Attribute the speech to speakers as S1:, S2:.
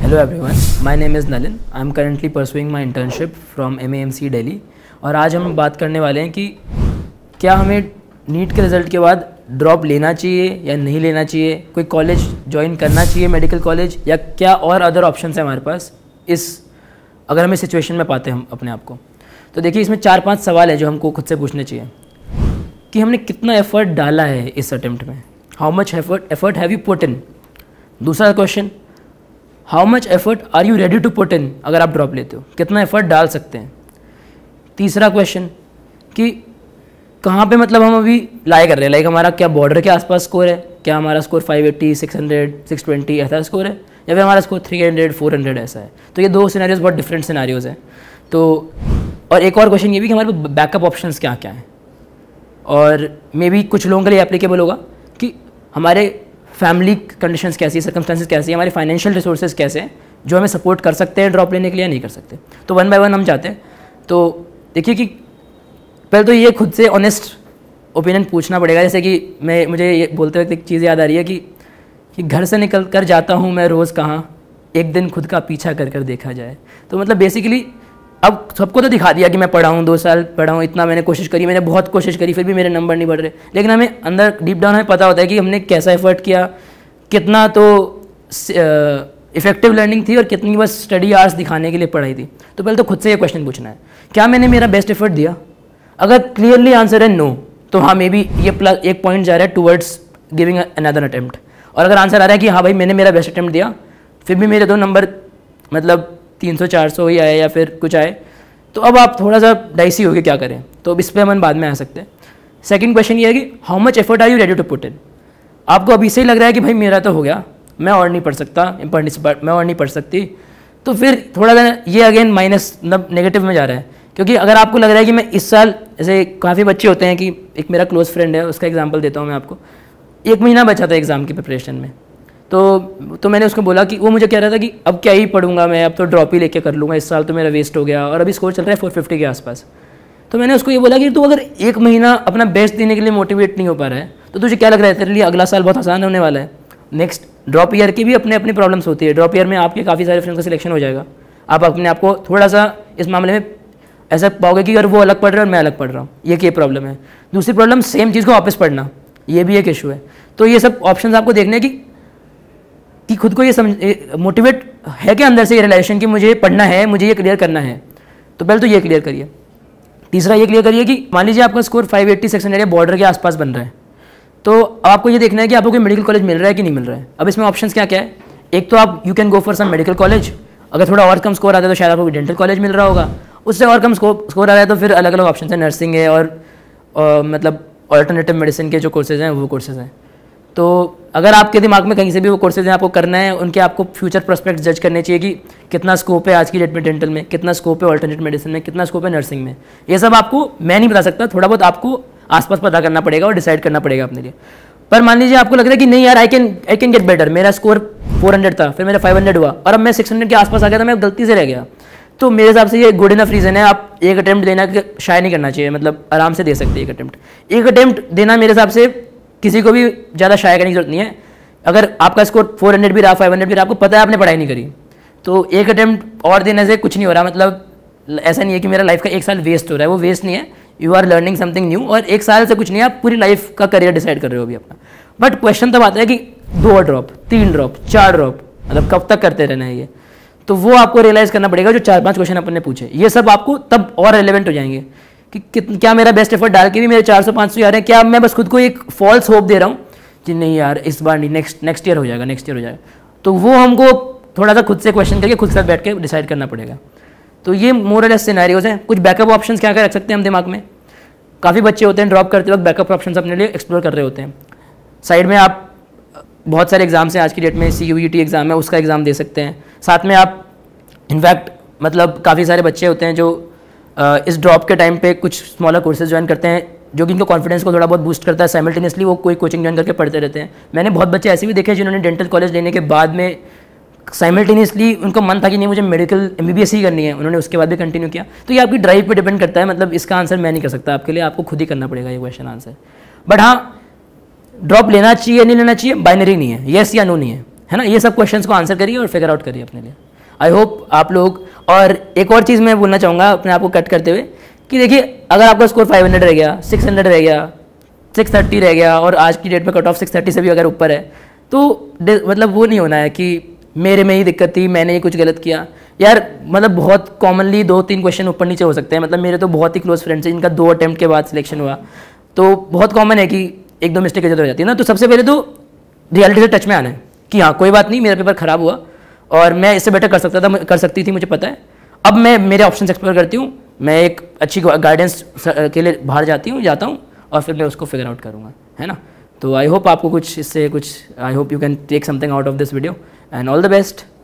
S1: hello everyone my name is Nalin I am currently pursuing my internship from MAMC Delhi और आज हम बात करने वाले हैं कि क्या हमें नीट के रिज़ल्ट के बाद ड्रॉप लेना चाहिए या नहीं लेना चाहिए कोई कॉलेज ज्वाइन करना चाहिए मेडिकल कॉलेज या क्या और अदर ऑप्शन है हमारे पास इस अगर हमें सिचुएशन में पाते हैं हम अपने आप को तो देखिए इसमें चार पाँच सवाल है जो हमको खुद से पूछने चाहिए कि हमने कितना एफर्ट डाला है इस अटैम्प्ट में how much effort effort have you put in दूसरा question how much effort are you ready to put in अगर आप ड्रॉप लेते हो कितना एफर्ट डाल सकते हैं तीसरा क्वेश्चन कि कहाँ पे मतलब हम अभी लाई कर रहे हैं लाइक हमारा क्या बॉर्डर के आसपास स्कोर है क्या हमारा स्कोर 580, 600, 620 ऐसा स्कोर है या फिर हमारा स्कोर 300, 400 ऐसा है तो ये दो सिनेरियोज बहुत डिफरेंट सिनेरियोज हैं तो और एक और क्वेश्चन ये भी कि हमारे बैकअप ऑप्शन क्या क्या हैं और मे बी कुछ लोगों के लिए एप्लीकेबल होगा कि हमारे फैमिली कंडीशन कैसी है कैसी है हमारे फाइनेंशियल रिसोर्सेज कैसे हैं जो हमें सपोर्ट कर सकते हैं ड्रॉप लेने के लिए नहीं कर सकते तो वन बाय वन हम जाते हैं तो देखिए कि पहले तो ये खुद से ऑनेस्ट ओपिनियन पूछना पड़ेगा जैसे कि मैं मुझे ये बोलते वक्त एक चीज़ याद आ रही है कि, कि घर से निकल कर जाता हूँ मैं रोज़ कहाँ एक दिन खुद का पीछा कर कर देखा जाए तो मतलब बेसिकली अब सबको तो दिखा दिया कि मैं पढ़ाऊँ दो साल पढ़ाऊँ इतना मैंने कोशिश करी मैंने बहुत कोशिश करी फिर भी मेरे नंबर नहीं बढ़ रहे लेकिन हमें अंदर डीप डाउन हमें पता होता है कि हमने कैसा एफर्ट किया कितना तो इफेक्टिव लर्निंग थी और कितनी बस स्टडी आर्स दिखाने के लिए पढ़ाई थी तो पहले तो खुद से ये क्वेश्चन पूछना है क्या मैंने मेरा बेस्ट एफर्ट दिया अगर क्लियरली आंसर है नो तो हाँ मे बी ये प्लस एक पॉइंट जा रहा है टूवर्ड्स गिविंग अनदर अटैम्प्ट और अगर आंसर आ रहा है कि हाँ भाई मैंने मेरा बेस्ट अटैम्प्ट दिया फिर भी मेरे दो नंबर मतलब तीन सौ चार सौ ही आए या फिर कुछ आए तो अब आप थोड़ा सा डाइसी होकर क्या करें तो अब इस पर हम बाद में आ सकते हैं सेकेंड क्वेश्चन ये है कि how much effort are you ready to put in आपको अभी से ही लग रहा है कि भाई मेरा तो हो गया मैं और नहीं पढ़ सकता मैं और नहीं पढ़ सकती तो फिर थोड़ा सा ये अगेन माइनस नेगेटिव में जा रहा है क्योंकि अगर आपको लग रहा है कि मैं इस साल ऐसे काफ़ी बच्चे होते हैं कि एक मेरा क्लोज़ फ्रेंड है उसका एग्जाम्पल देता हूँ मैं आपको एक महीना बचा था एग्ज़ाम की प्रिपरेशन में तो तो मैंने उसको बोला कि वो मुझे कह रहा था कि अब क्या ही पढ़ूंगा मैं अब तो ड्रॉप ही लेके कर लूँगा इस साल तो मेरा वेस्ट हो गया और अभी स्कोर चल रहा है फोर फिफ्टी के आसपास तो मैंने उसको ये बोला कि तू अगर एक महीना अपना बेस्ट देने के लिए मोटिवेट नहीं हो पा रहा है तो तुझे क्या लग रहा है तेरे लिए अगला साल बहुत आसान होने वाला है नेक्स्ट ड्रॉप ईयर की भी अपने अपनी प्रॉब्लम्स होती है ड्रॉप ईयर में आपके काफ़ी सारे फ्रेंड्स का सिलेक्शन हो जाएगा आप अपने आप को थोड़ा सा इस मामले में ऐसा पाओगे कि अगर वो अलग पढ़ रहा है और मैं अलग पढ़ रहा हूँ ये क्या प्रॉब्लम है दूसरी प्रॉब्लम सेम चीज़ को वापस पढ़ना ये भी एक इशू है तो ये सब ऑप्शन आपको देखने की कि खुद को ये समझ मोटिवेट है क्या अंदर से ये रिलेशन कि मुझे पढ़ना है मुझे ये क्लियर करना है तो पहले तो ये क्लियर करिए तीसरा ये क्लियर करिए कि मान लीजिए आपका score 580 eighty section area border के आसपास बन रहा है तो अब आपको ये देखना है कि आपको कोई मेडिकल कॉलेज मिल रहा है कि नहीं मिल रहा है अब इसमें ऑप्शन क्या क्या है एक तो आप you can go for some medical college अगर थोड़ा और कम स्कोर आता है तो शायद आपको डेंटल कॉलेज मिल रहा होगा उससे और कम स्कोर आ रहा है तो फिर अलग अलग ऑप्शन है नर्सिंग है और मतलब ऑल्टरनेटिव मेडिसिन के जो कोर्सेज हैं वो कोर्सेज हैं तो अगर आपके दिमाग में कहीं से भी वो कोर्सेज आपको करना है उनके आपको फ्यूचर प्रोस्पेक्ट जज करने चाहिए कि कितना स्कोप है आज की डेट में डेंटल में कितना स्कोप है ऑल्टरनेट मेडिसिन में कितना स्कोप है नर्सिंग में ये सब आपको मैं नहीं बता सकता थोड़ा बहुत आपको आसपास पता करना पड़ेगा और डिसाइड करना पड़ेगा अपने लिए पर मान लीजिए आपको लग रहा है कि नहीं यार I can I can get better मेरा स्कोर 400 था फिर मेरा 500 हुआ और अब मैं 600 के आसपास आ गया था तो मैं गलती से रह गया तो मेरे हिसाब से ये गुड इनफ रीज़न है आप एक अटैम्प्ट देना शायद नहीं करना चाहिए मतलब आराम से दे सकते एक अटैम्प्ट एक अटैम्प्ट देना मेरे हिसाब से किसी को भी ज़्यादा शाया करने की जरूरत नहीं है अगर आपका स्कोर फोर हंड्रेड भी रहा फाइव हंड्रेड भी रहा आपको पता है आपने पढ़ाई नहीं करी तो एक अटैम्प्ट और देने से कुछ नहीं हो रहा मतलब ऐसा नहीं है कि मेरा लाइफ का एक साल वेस्ट हो रहा है वो वेस्ट नहीं है you are learning something new और एक साल से कुछ नहीं आप पूरी लाइफ का करियर डिसाइड कर रहे हो अभी अपना बट क्वेश्चन तब आता है कि दो ड्रॉप तीन ड्रॉप चार ड्रॉप मतलब कब तक करते रहना है ये तो वो आपको रियलाइज़ करना पड़ेगा जो चार पांच क्वेश्चन अपने पूछे ये सब आपको तब और रिलेवेंट हो जाएंगे कि क्या मेरा बेस्ट एफर्ट डाल के भी मेरे 400 500 यार हैं क्या मैं बस खुद को एक फॉल्स होप दे रहा हूँ कि नहीं यार इस बार नहीं नेक्स्ट नेक्स्ट ईयर हो जाएगा नेक्स्ट ईयर हो जाएगा तो वो हमको थोड़ा सा खुद से क्वेश्चन करके खुद से बैठ के डिसाइड करना पड़ेगा तो ये मोरल सिनेरियोज हैं कुछ बैकअप ऑप्शन क्या क्या रख सकते हैं हम दिमाग में काफ़ी बच्चे होते हैं ड्रॉप करते वक्त बैकअप ऑप्शन अपने लिए एक्सप्लोर कर रहे होते हैं साइड में आप बहुत सारे एग्जाम्स हैं आज की डेट में सी यू टी एग्ज़ाम है उसका एग्ज़ाम दे सकते हैं साथ में आप इनफैक्ट मतलब काफ़ी सारे बच्चे होते हैं जो इस ड्रॉप के टाइम पे कुछ स्मॉलर कोर्सेज ज्वाइन करते हैं जो कि इनको कॉन्फिडेंस को थोड़ा बहुत बूस्ट करता है साइमल्टेनियसली वो कोई कोचिंग ज्वाइन करके पढ़ते रहते हैं मैंने बहुत बच्चे ऐसे भी देखे जिन्होंने डेंटल कॉलेज लेने के बाद में साइमल्टेनियसली उनको मन था कि नहीं मुझे मेडिकल एम ही करनी है उन्होंने उसके बाद भी कंटिन्यू किया तो ये आपकी ड्राइव पर डिपेंड करता है मतलब इसका आंसर मैं नहीं कर सकता आपके लिए आपको खुद ही करना पड़ेगा ये क्वेश्चन आंसर बट हाँ ड्रॉप लेना चाहिए नहीं लेना चाहिए बाइनरी नहीं है येस या नो नहीं है है ना ये सब क्वेश्चन को आंसर करिए और फिगर आउट करिए अपने लिए आई होप आप लोग और एक और चीज़ मैं बोलना चाहूँगा अपने आप को कट करते हुए कि देखिए अगर आपका स्कोर 500 रह गया 600 रह गया 630 रह गया और आज की डेट में कट ऑफ 630 से भी अगर ऊपर है तो मतलब वो नहीं होना है कि मेरे में ही दिक्कत थी मैंने ही कुछ गलत किया यार मतलब बहुत कॉमनली दो तीन क्वेश्चन ऊपर नीचे हो सकते हैं मतलब मेरे तो बहुत ही क्लोज फ्रेंड्स हैं इनका दो अटैम्प्ट के बाद सिलेक्शन हुआ तो बहुत कॉमन है कि एक दो मिस्टेक हो जाती है ना तो सबसे पहले तो रियलिटी से टच में आना है कि हाँ कोई बात नहीं मेरा पेपर ख़राब हुआ और मैं इससे बेटर कर सकता था कर सकती थी मुझे पता है अब मैं मेरे ऑप्शन एक्सप्लोर करती हूँ मैं एक अच्छी गाइडेंस के लिए बाहर जाती हूँ जाता हूँ और फिर मैं उसको फिगर आउट करूँगा है ना तो आई होप आपको कुछ इससे कुछ I hope you can take something out of this video and all the best